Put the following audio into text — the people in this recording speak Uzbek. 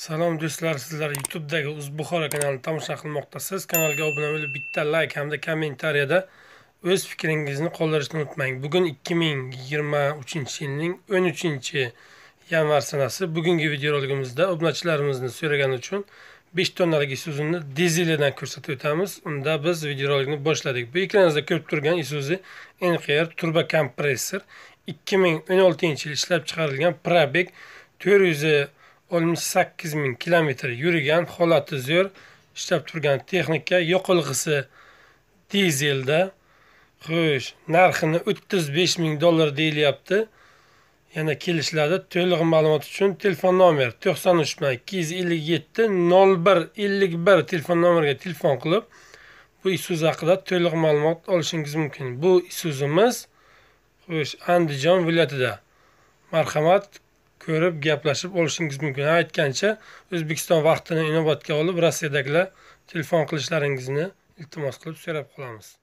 Salom do'stlar, sizlar YouTube'dagi O'zbuxora kanalini tomosha qilmoqdasiz. Kanalga obuna bo'lib, bitta like hamda kommentariyada o'z fikringizni qoldirishni unutmang. Bugun 2023-yilning 13-yanvar sanasi. Bugungi videoroligimizda obunachilarimizni so'ragani uchun 5 tonnalik Isuzu'ni dizelidan ko'rsatib o'tamiz. Unda biz videorolikni boshladik. Bu ekranda ko'rib turgan Isuzu NQR turbo kompressor 2016-yil ishlab chiqarilgan Probek 400 oltmish sakkiz ming kilometr yurgan holati zo'r ishlab turgan texnika yoqilg'isi dizelda xo'sh narxini o'ttiz besh ming dollar deyilyapti yana kelishiladi to'liq ma'lumot uchun telefon nomer to'qson uch bilan ikki yuz ellik yetti nol bir ellik bir telefon nomeriga telefon qilib bu isuzu haqida to'liq ma'lumot olishingiz mumkin bu isuzimiz xo'sh andijon viloyatida marhamat ko'rib gaplashib olishingiz mumkin aytgancha o'zbekiston vaqtini inobatga olib rossiyadagilar telefon qilishlaringizni iltimos qilib so'rab qolamiz